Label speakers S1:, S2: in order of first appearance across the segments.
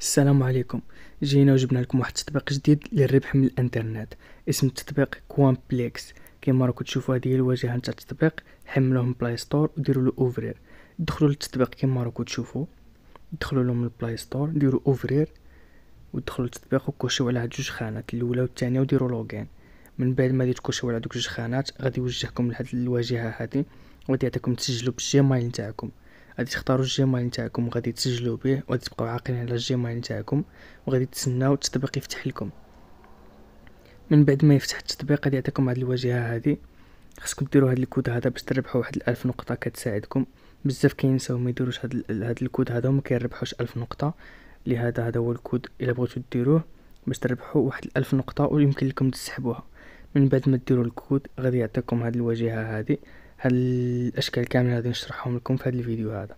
S1: السلام عليكم جينا وجبنا لكم واحد التطبيق جديد للربح من الانترنت اسم التطبيق كوامبليكس كما راكم تشوفوا هذه هي الواجهه نتاع التطبيق حملوه من بلاي ستور وديروا له اوفرير دخلوا للتطبيق كما راكم تشوفوا دخلوا له من البلاي ستور ديروا اوفرير ودخلوا للتطبيق وكوشيو على هاد جوج خانات الاولى والثانيه وديروا لوغين من بعد ما تكوشيو على دوك جوج خانات غادي يوجهكم لهاد الواجهه هذه وغادي يعطيكم تسجلوا بالجيميل نتاعكم غادي تختاروا الجيميل نتاعكم وغادي تسجلوا به وغادي تبقاو عاقلين على الجيميل نتاعكم وغادي تسناو التطبيق يفتح لكم من بعد ما يفتح التطبيق غادي يعطيكم هذه الواجهه هذه خصكم ديروا هذا الكود هذا باش تربحوا واحد الألف نقطه كتساعدكم بزاف كينساو ما يديروش هذا الكود هذا وما كيربحوش ألف نقطه لهذا هذا هو الكود الا بغيتو ديروه باش تربحوا واحد الألف نقطه ويمكن لكم تسحبوها من بعد ما ديروا الكود غادي يعطيكم هذه الواجهه هذه هالاشكال كامله غادي نشرحهم لكم في هذا الفيديو هذا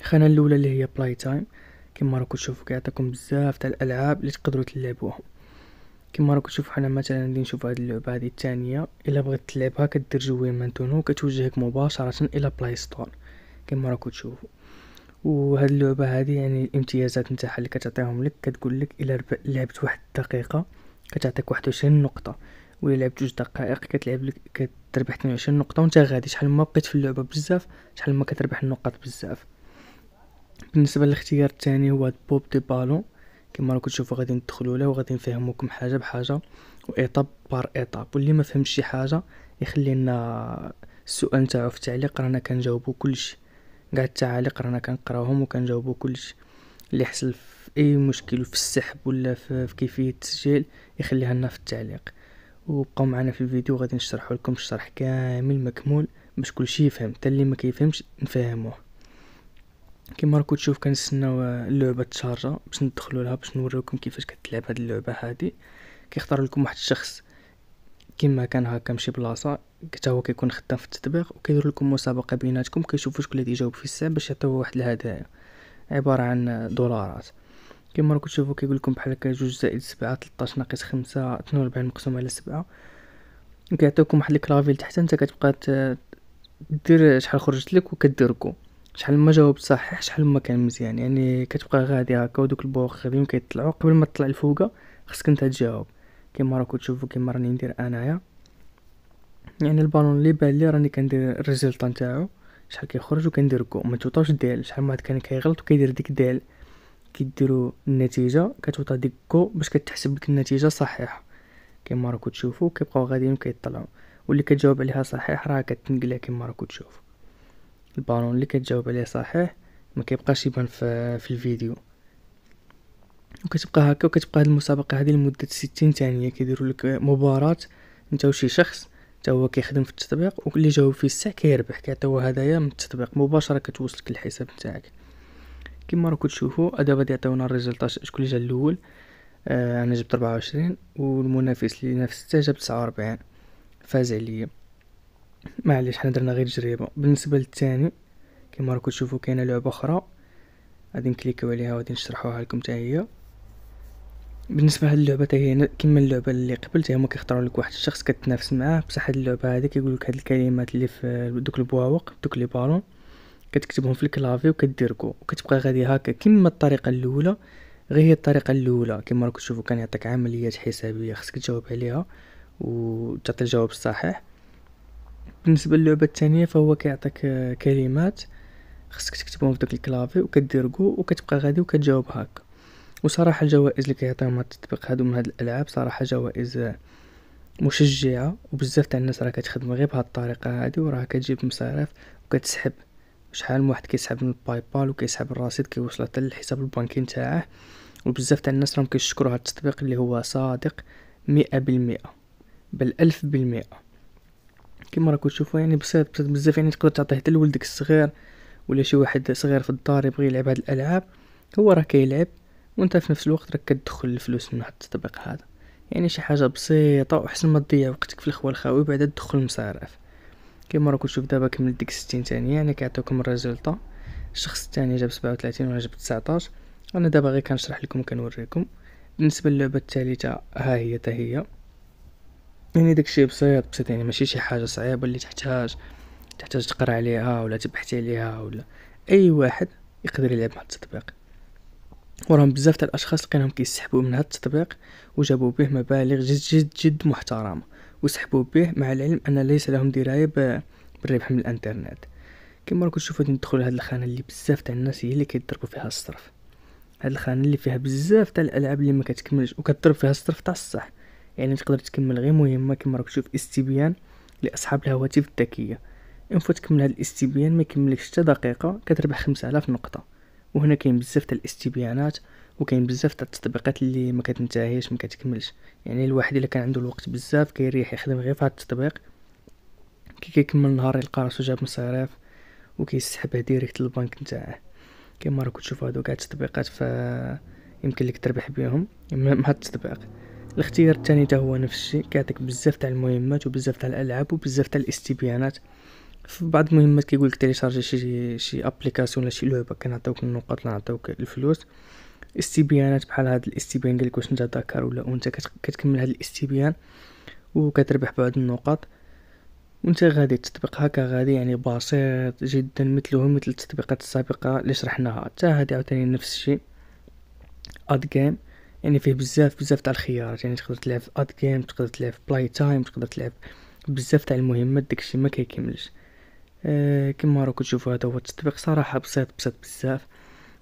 S1: الخانه الاولى اللي هي بلاي تايم كما راكم تشوفوا كيعطيكم بزاف تاع الالعاب اللي تقدروا تلعبوهم كما راكم تشوفوا حنا مثلا غادي نشوف هذه اللعبه هذه الثانيه الا بغيت تلعبها كدير جوين مانتونو كتوجهك مباشره الى بلاي ستور كما راكم تشوفوا وهاد اللعبه هذه يعني الامتيازات نتاعها اللي كتعطيهم لك كتقول لك الا لعبت واحد الدقيقه كتعطيك واحد نقطه ولا لعبت جوج دقائق كتلعب لك كتربح 22 نقطه وانت غادي شحال ما بقيت في اللعبه بزاف شحال ما كتربح النقط بزاف بالنسبه للاختيار الثاني هو بوب دي بالون كما راكم تشوفوا غادي ندخلوا له وغادي نفهموكم حاجه بحاجه وايطاب بار ايطاب واللي ما فهمش شي حاجه يخلي لنا السؤال نتاعو في التعليق رانا كنجاوبو كلشي كاع التعاليق رانا كنقراوهم وكنجاوبو كلشي اللي حصل في اي مشكل في السحب ولا في كيفيه التسجيل يخليها لنا في التعليق وبقاو معنا في الفيديو غادي نشرح لكم الشرح كامل مكمول باش كلشي يفهم حتى اللي ما كيفهمش نفهموه كما راكم تشوف كنستناو اللعبه تشارجا باش ندخلوا لها باش نوريكم كيفاش كتلعب هاد اللعبه هادي كيختار لكم واحد الشخص كما كان هكا مشي بلاصه حتى هو كيكون خدام في التطبيق وكيدير لكم مسابقه بيناتكم كيشوفوا شكون اللي يجاوب في الساعه باش يعطيوه واحد الهدايا عباره عن دولارات كما راكم تشوفوا كيقول لكم بحال هكا جوج زائد سبعة 13 ناقص خمسة 42 مقسوم على سبعة كيعطيوكم واحد الكلافي تحت انت كتبقى دير شحال خرجت لك وكديركو شحال ما جاوبت صحيح شحال ما كان مزيان يعني كتبقى غادي هكا ودوك البوخ غاديين كيطلعوا قبل ما تطلع الفوقه خصك انت تجاوب كما راكم تشوفوا كما راني ندير انايا يعني البالون اللي بان لي راني كندير الريزلت نتاعو شحال كيخرج وكندير كو ما توطاش ديال شحال ما كان كيغلط وكيدير ديك ديال كيديروا النتيجه كتوطى ديك كو باش كتحسب لك النتيجه صحيحه كما راكو تشوفوا كيبقاو غاديين كيطلعوا واللي كتجاوب عليها صحيح راه كتنقلها كما راكو تشوفوا البالون اللي كتجاوب عليه صحيح ما كيبقاش يبان في, في الفيديو وكتبقى هكا وكتبقى هاد المسابقه هذه لمده 60 ثانيه كيديروا لك مباراه انت وشي شخص حتى هو كيخدم في التطبيق واللي جاوب فيه الساعه كيربح كيعطيو هدايا من التطبيق مباشره كتوصلك الحساب نتاعك كيما راكم تشوفوا هذا غادي يعطيونا الريزلتات شكون لي جا الاول آه انا جبت 24 والمنافس اللي نفس حتى جاب 49 فاز عليا معليش حنا درنا غير تجربه بالنسبه للثاني كما راكم تشوفوا كاينه لعبه اخرى غادي نكليكو عليها وغادي نشرحوها لكم حتى هي بالنسبه لهاد اللعبه حتى هي كما اللعبه اللي قبل هما كيختاروا لك واحد الشخص كتنافس معاه بصح هاد اللعبه هادي كيقول لك هاد الكلمات اللي في دوك البواوق دوك لي بالون كتكتبهم في الكلافي كو وكتبقى غادي هكا كما الطريقه الاولى غير هي الطريقه الاولى كما راكم تشوفوا كان يعطيك عمليات حسابيه خصك تجاوب عليها وتعطي الجواب الصحيح بالنسبه للعبه الثانيه فهو كيعطيك كلمات خصك تكتبهم في داك الكلافي وكدير كو وكتبقى غادي وكتجاوب هكا وصراحه الجوائز اللي كيعطيهم هاد التطبيق هادو من هاد الالعاب صراحه جوائز مشجعه وبزاف تاع الناس راه كتخدم غير بهاد الطريقه هادي وراها كتجيب مصاريف وكتسحب شحال من واحد كيسحب من باي بال وكيسحب الرصيد كيوصل حتى للحساب البنكي نتاعه وبزاف تاع الناس راهم كيشكروا هذا التطبيق اللي هو صادق مئة بالمئة بل ألف بالمئة كما راكم تشوفوا يعني بسيط بسيط بزاف يعني تقدر تعطيه حتى لولدك الصغير ولا شي واحد صغير في الدار يبغي يلعب هاد الالعاب هو راه كيلعب وانت في نفس الوقت راك كتدخل الفلوس من هاد التطبيق هذا يعني شي حاجه بسيطه وحسن ما تضيع وقتك في الخوال خاوي بعد تدخل المصاريف كيما راكم تشوف دابا كملت ديك 60 ثانيه يعني كيعطيكم الريزلت الشخص الثاني جاب 37 وانا جبت 19 انا دابا غير كنشرح لكم كنوريكم بالنسبه للعبه الثالثه ها هي تا هي يعني داكشي بسيط بسيط يعني ماشي شي حاجه صعيبه اللي تحتاج تحتاج تقرا عليها ولا تبحث عليها ولا اي واحد يقدر يلعب مع التطبيق وراهم بزاف تاع الاشخاص لقيناهم كيسحبوا من هذا التطبيق وجابوا به مبالغ جد جد جد محترمه وسحبوا به مع العلم أن ليس لهم دراية بالربح من الانترنت كما راكم تشوفوا ندخلوا هاد الخانه اللي بزاف تاع الناس هي اللي كيضربوا فيها الصرف هاد الخانه اللي فيها بزاف تاع الالعاب اللي ما كتكملش وكتضرب فيها الصرف تاع الصح يعني تقدر تكمل غير مهمه كما راك تشوف استبيان لاصحاب الهواتف الذكيه ان فوت تكمل هاد الاستبيان ما يكملكش حتى دقيقه كتربح 5000 نقطه وهنا كاين بزاف تاع الاستبيانات وكاين بزاف تاع التطبيقات اللي ما كتنتهيش ما كتكملش يعني الواحد الا كان عنده الوقت بزاف كيريح يخدم غير في هذا التطبيق كي كيكمل نهار يلقى راسو جاب مصاريف وكيسحبها ديريكت للبنك نتاعه كيما راكم تشوفوا هادو كاع التطبيقات ف يمكن لك تربح بهم مع التطبيق الاختيار الثاني تا هو نفس الشيء كيعطيك بزاف تاع المهمات وبزاف تاع الالعاب وبزاف تاع الاستبيانات في بعض المهمات كيقول لك تيليشارجي شي شي ابليكاسيون ولا شي لعبه كنعطيوك النقط نعطيوك الفلوس استبيانات بحال هاد الاستبيان ديالك واش نتا ذكر ولا انت كتكمل هاد الاستبيان وكتربح بعض النقاط وانت غادي تطبيق هكا غادي يعني بسيط جدا مثله مثل التطبيقات السابقه اللي شرحناها حتى هادي عاوتاني نفس الشيء اد جيم يعني فيه بزاف بزاف تاع الخيارات يعني تقدر تلعب في اد جيم تقدر تلعب بلاي تايم تقدر تلعب بزاف تاع المهمات داكشي ما كيكملش أه كما راكم تشوفوا هذا هو التطبيق صراحه بسيط بسيط بزاف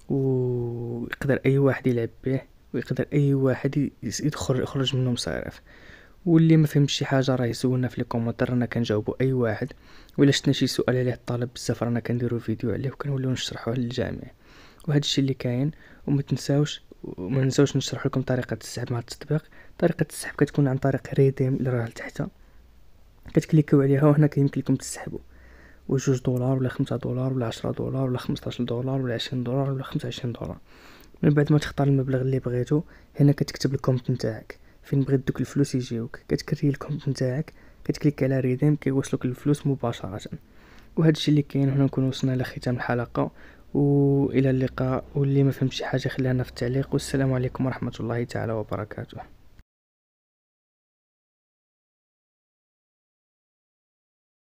S1: ويقدر اي واحد يلعب به ويقدر اي واحد يدخل يخرج منه مصارف واللي ما فهمش شي حاجه راه يسولنا في لي كومونتير رانا كنجاوبو اي واحد ولا شتنا شي سؤال عليه الطالب بزاف رانا كنديرو فيديو عليه وكنوليو نشرحوه للجميع وهذا الشيء اللي كاين وما تنساوش وما ننساوش نشرح لكم طريقه السحب مع التطبيق طريقه السحب كتكون عن طريق ريديم اللي راه لتحت كتكليكيو عليها وهنا كيمكن لكم تسحبوا وجوج دولار ولا خمسة دولار ولا عشرة دولار ولا خمسطاش دولار ولا عشرين دولار ولا خمسة وعشرين دولار من بعد ما تختار المبلغ اللي بغيتو هنا كتكتب الكومبت نتاعك فين بغيت دوك الفلوس يجيوك كتكري الكومبت نتاعك كتكليك على ريديم كيوصلوك الفلوس مباشرة وهذا الشيء اللي كاين هنا نكون وصلنا لختام الحلقة والى اللقاء واللي ما فهمش شي حاجه خليها في التعليق والسلام عليكم ورحمه الله تعالى وبركاته